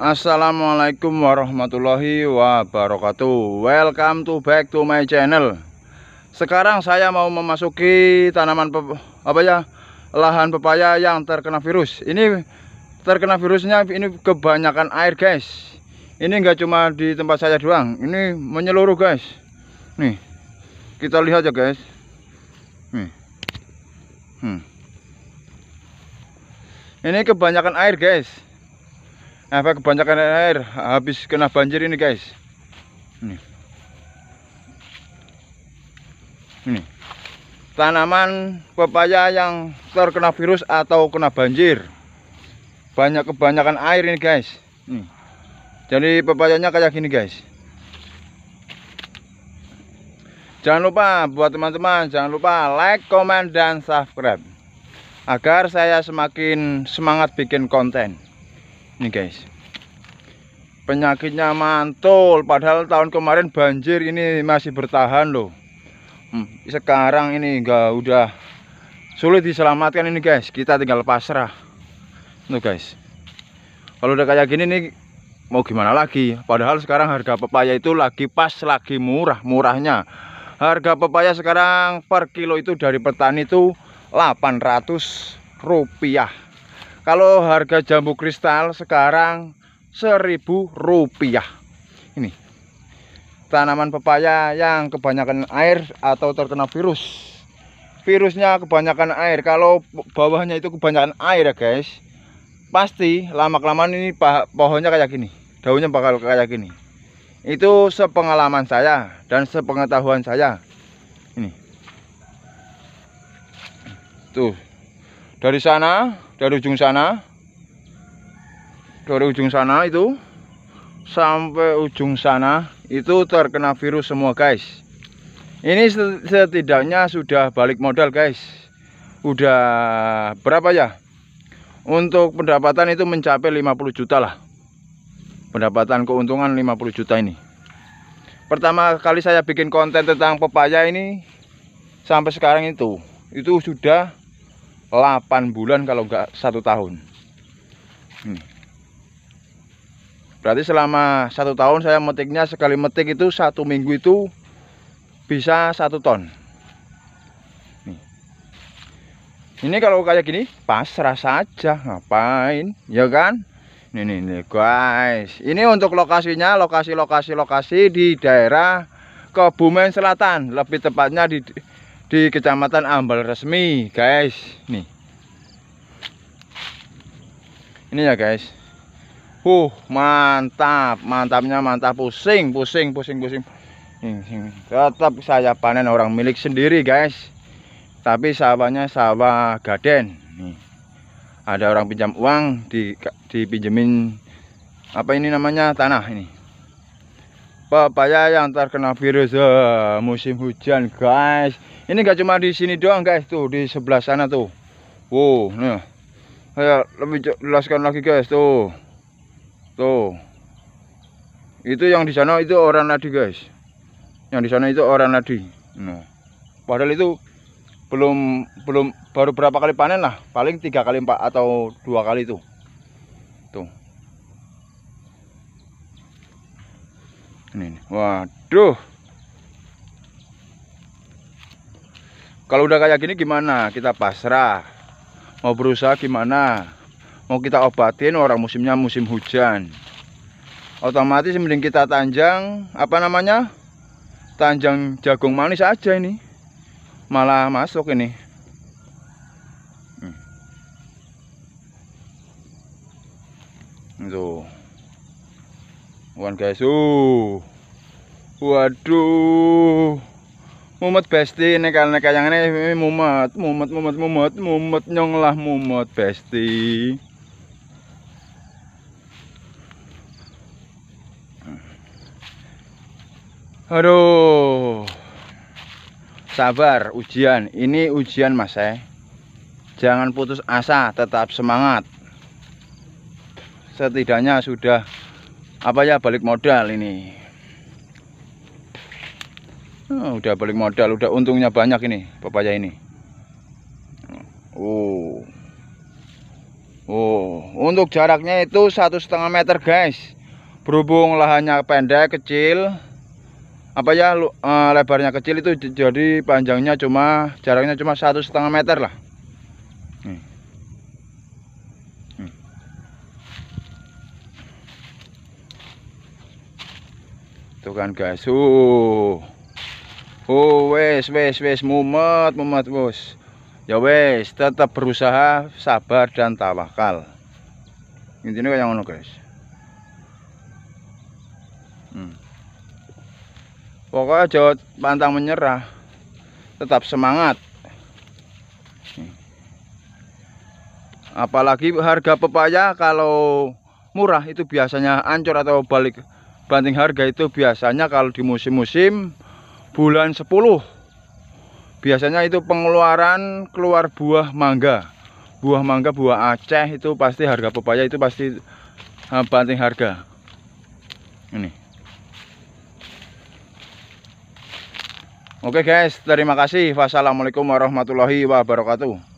Assalamualaikum warahmatullahi wabarakatuh Welcome to back to my channel Sekarang saya mau memasuki tanaman apa ya lahan pepaya yang terkena virus Ini terkena virusnya ini kebanyakan air guys Ini nggak cuma di tempat saya doang Ini menyeluruh guys Nih kita lihat ya guys Nih hmm. Ini kebanyakan air guys apa kebanyakan air habis kena banjir ini guys ini ini tanaman pepaya yang terkena virus atau kena banjir banyak kebanyakan air ini guys ini. jadi pepayanya kayak gini guys jangan lupa buat teman-teman jangan lupa like comment dan subscribe agar saya semakin semangat bikin konten Nih guys. Penyakitnya mantul padahal tahun kemarin banjir ini masih bertahan loh. Hmm, sekarang ini enggak udah sulit diselamatkan ini guys. Kita tinggal pasrah. Tuh guys. Kalau udah kayak gini nih mau gimana lagi? Padahal sekarang harga pepaya itu lagi pas, lagi murah, murahnya. Harga pepaya sekarang per kilo itu dari petani itu 800 rupiah kalau harga jambu kristal sekarang seribu rupiah. Ini tanaman pepaya yang kebanyakan air atau terkena virus. Virusnya kebanyakan air. Kalau bawahnya itu kebanyakan air ya guys. Pasti lama-kelamaan ini pohonnya kayak gini. Daunnya bakal kayak gini. Itu sepengalaman saya dan sepengetahuan saya. Ini. Tuh dari sana dari ujung sana dari ujung sana itu sampai ujung sana itu terkena virus semua guys ini setidaknya sudah balik modal guys udah berapa ya untuk pendapatan itu mencapai 50 juta lah pendapatan keuntungan 50 juta ini pertama kali saya bikin konten tentang pepaya ini sampai sekarang itu itu sudah 8 bulan kalau nggak satu tahun hmm. berarti selama satu tahun saya metiknya sekali metik itu satu minggu itu bisa satu ton ini kalau kayak gini pas, rasa aja ngapain ya kan ini nih, nih guys ini untuk lokasinya lokasi lokasi lokasi di daerah Kebumen Selatan lebih tepatnya di di Kecamatan Ambal Resmi, guys. Nih. Ini ya, guys. Uh, mantap, mantapnya mantap, pusing, pusing, pusing, pusing. Tetap saya panen orang milik sendiri, guys. Tapi sawahnya sawah gaden. Nih. Ada orang pinjam uang di dipinjemin apa ini namanya tanah ini pepaya yang terkena virus uh, musim hujan guys ini gak cuma di sini doang guys tuh di sebelah sana tuh wow nah. saya lebih jelaskan lagi guys tuh tuh itu yang di sana itu orang nadi guys yang di sana itu orang nadi nah padahal itu belum belum baru berapa kali panen lah paling tiga kali empat atau dua kali tuh tuh ini, ini. waduh kalau udah kayak gini gimana kita pasrah mau berusaha gimana mau kita obatin orang musimnya musim hujan otomatis mending kita tanjang apa namanya tanjang jagung manis aja ini malah masuk ini hmm. tuh one guys uh waduh mumet besti ini karena yang ini mumet mumet mumet mumet mumet nyong lah mumet besti aduh sabar ujian ini ujian mas eh jangan putus asa tetap semangat setidaknya sudah apa ya balik modal ini oh, udah balik modal udah untungnya banyak ini pepaya ini oh oh untuk jaraknya itu satu setengah meter guys berhubung lahannya pendek kecil apa ya eh, lebarnya kecil itu jadi panjangnya cuma jaraknya cuma satu setengah meter lah tuh kan guys uh. Oh wes wes wes mumet mumet bos. Ya wes tetap berusaha sabar dan tawakal. Intinya kayak ngono guys. Hmm. Pokoknya jauh pantang menyerah. Tetap semangat. Hmm. Apalagi harga pepaya kalau murah itu biasanya ancur atau balik banting harga itu biasanya kalau di musim-musim bulan 10 biasanya itu pengeluaran keluar buah mangga buah mangga buah Aceh itu pasti harga pepaya itu pasti eh, banting harga ini Oke guys, terima kasih. Wassalamualaikum warahmatullahi wabarakatuh.